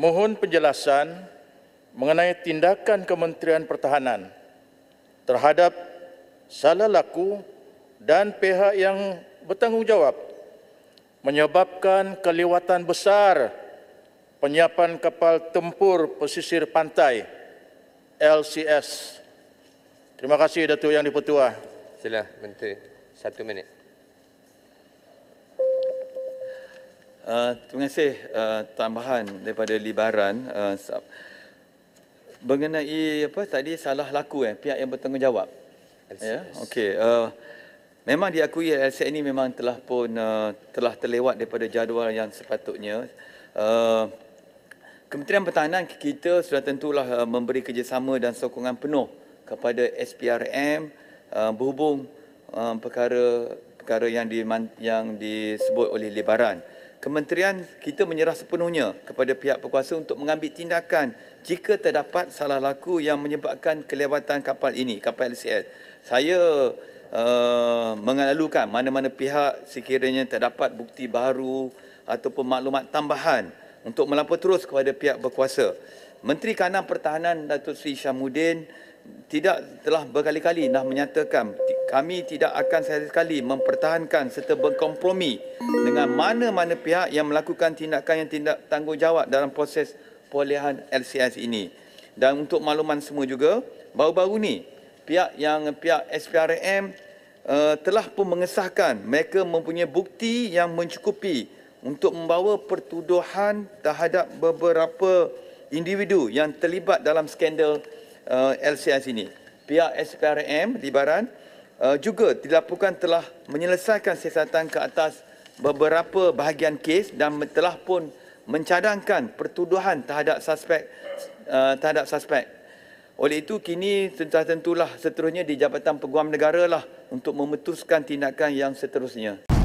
mohon penjelasan mengenai tindakan Kementerian Pertahanan terhadap salah laku dan pihak yang bertanggungjawab menyebabkan kelewatan besar penyiapan kapal tempur pesisir pantai LCS. Terima kasih Datuk Yang Dipertua. Sila, Menteri. Satu minit. Uh, terima kasih uh, tambahan daripada libaran uh, mengenai apa tadi salah laku eh pihak yang bertanggungjawab. Ya, yeah? okey. Uh, memang diakui L.C ini memang telah pun uh, telah terlewat daripada jadual yang sepatutnya. Uh, Kementerian Pertahanan kita sudah tentulah uh, memberi kerjasama dan sokongan penuh kepada SPRM uh, berhubung uh, perkara perkara yang di yang disebut oleh lebaran. Kementerian kita menyerah sepenuhnya kepada pihak berkuasa untuk mengambil tindakan jika terdapat salah laku yang menyebabkan kelewatan kapal ini, kapal LCS. Saya uh, mengalukan mana-mana pihak sekiranya terdapat bukti baru ataupun maklumat tambahan untuk melapor terus kepada pihak berkuasa. Menteri Kanan Pertahanan Datuk Seri Syamuddin tidak telah berkali-kali dah menyatakan kami tidak akan sekali-sekali mempertahankan serta berkompromi dengan mana-mana pihak yang melakukan tindakan yang tidak tanggungjawab dalam proses pilihan LCS ini. Dan untuk makluman semua juga, baru-baru ni pihak yang pihak SPRM uh, eh, telah pun mengesahkan mereka mempunyai bukti yang mencukupi untuk membawa pertuduhan terhadap beberapa individu yang terlibat dalam skandal uh, eh, LCS ini. Pihak SPRM di Baran uh, juga dilaporkan telah menyelesaikan siasatan ke atas beberapa bahagian kes dan telah pun mencadangkan pertuduhan terhadap suspek uh, terhadap suspek. Oleh itu kini tentulah tentulah seterusnya di Jabatan Peguam Negara lah untuk memutuskan tindakan yang seterusnya.